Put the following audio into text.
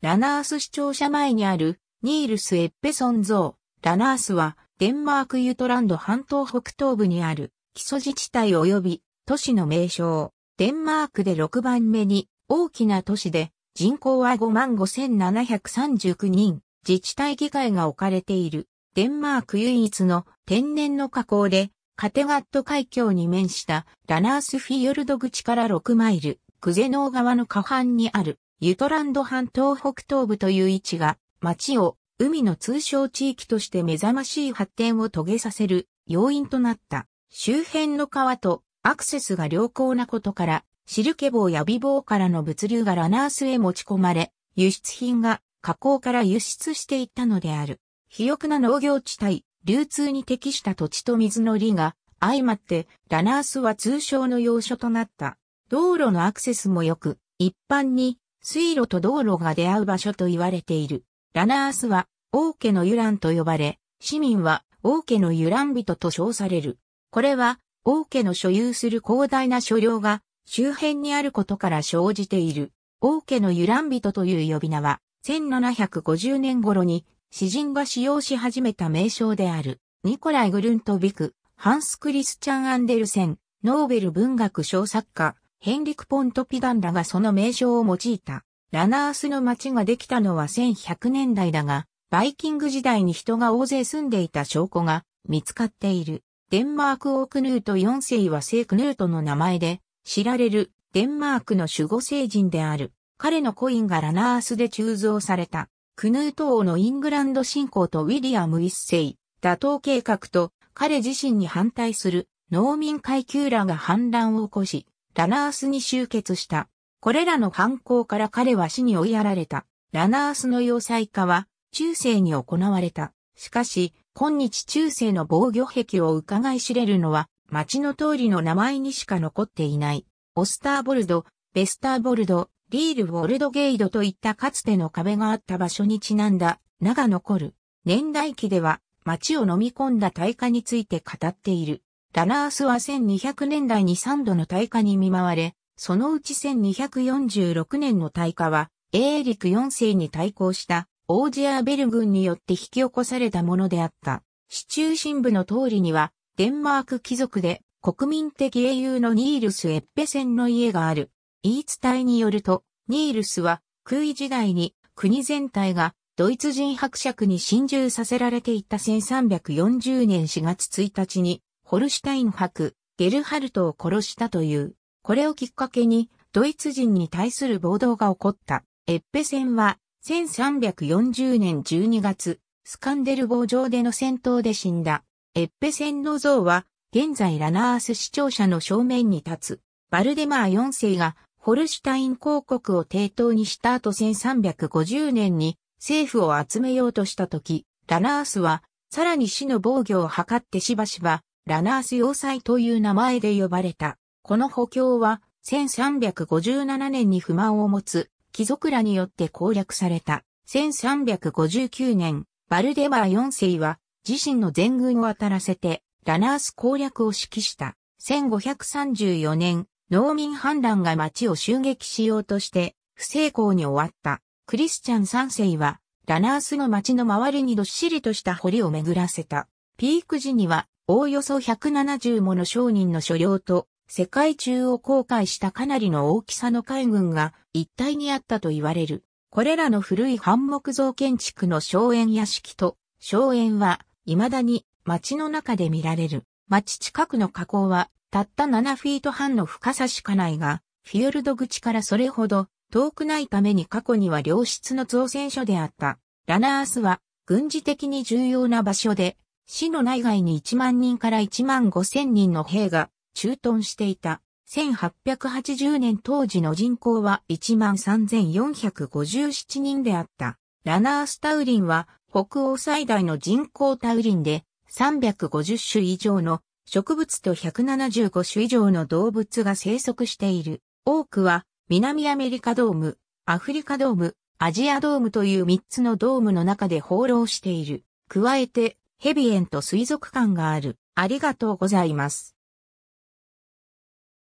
ラナース市庁舎前にあるニールス・エッペソン像。ラナースはデンマークユトランド半島北東部にある基礎自治体及び都市の名称。デンマークで6番目に大きな都市で人口は55,739人。自治体議会が置かれているデンマーク唯一の天然の河口でカテガット海峡に面したラナースフィヨルド口から6マイル、クゼノー川の下半にあるユトランド半島北東部という位置が、町を海の通称地域として目覚ましい発展を遂げさせる要因となった。周辺の川とアクセスが良好なことから、シルケ棒や美棒からの物流がラナースへ持ち込まれ、輸出品が河口から輸出していったのである。肥沃な農業地帯、流通に適した土地と水の利が相まって、ラナースは通称の要所となった。道路のアクセスも良く、一般に水路と道路が出会う場所と言われている。ラナースは王家のユランと呼ばれ、市民は王家のユラン人と称される。これは王家の所有する広大な所領が周辺にあることから生じている。王家のユラン人という呼び名は、1750年頃に詩人が使用し始めた名称である。ニコライ・グルントビク、ハンス・クリスチャン・アンデルセン、ノーベル文学小作家、ヘンリク・ポントピガンらがその名称を用いた。ラナースの町ができたのは1100年代だが、バイキング時代に人が大勢住んでいた証拠が見つかっている。デンマーク王クヌート4世は聖クヌートの名前で知られるデンマークの守護聖人である。彼のコインがラナースで鋳造された。クヌート王のイングランド侵攻とウィリアム一世、打倒計画と彼自身に反対する農民階級らが反乱を起こし、ラナースに集結した。これらの犯行から彼は死に追いやられた。ラナースの要塞化は中世に行われた。しかし、今日中世の防御壁を伺い知れるのは、町の通りの名前にしか残っていない。オスターボルド、ベスターボルド、リール・ウォルドゲイドといったかつての壁があった場所にちなんだ、名が残る。年代記では、町を飲み込んだ大火について語っている。ダナースは1200年代に3度の大火に見舞われ、そのうち1246年の大火は、エーリク4世に対抗したオージアーベル軍によって引き起こされたものであった。市中心部の通りには、デンマーク貴族で国民的英雄のニールス・エッペセンの家がある。言い伝えによると、ニールスは、クイ時代に国全体がドイツ人伯爵に侵入させられていた1340年4月1日にホルシュタイン博、ゲルハルトを殺したという、これをきっかけに、ドイツ人に対する暴動が起こった。エッペ戦は、1340年12月、スカンデル号上での戦闘で死んだ。エッペ戦の像は、現在ラナース市庁舎の正面に立つ。バルデマー4世が、ホルシュタイン公国を抵当にした後1350年に政府を集めようとした時、ラナースは、さらに死の防御を図ってしばしばラナース要塞という名前で呼ばれた。この補強は、1357年に不満を持つ貴族らによって攻略された。1359年、バルデバー4世は自身の全軍を当たらせてラナース攻略を指揮した。1534年、農民反乱が町を襲撃しようとして不成功に終わった。クリスチャン3世はラナースの町の周りにどっしりとした堀を巡らせた。ピーク時にはおおよそ170もの商人の所領と、世界中を航海したかなりの大きさの海軍が一体にあったと言われる。これらの古い半木造建築の荘園屋敷と、荘園は未だに街の中で見られる。街近くの河口はたった7フィート半の深さしかないが、フィヨルド口からそれほど遠くないために過去には良質の造船所であった。ラナースは軍事的に重要な場所で市の内外に1万人から1万5千人の兵が駐屯していた。1880年当時の人口は13,457人であった。ラナースタウリンは北欧最大の人工タウリンで350種以上の植物と175種以上の動物が生息している。多くは南アメリカドーム、アフリカドーム、アジアドームという3つのドームの中で放浪している。加えてヘビエンと水族館がある。ありがとうございます。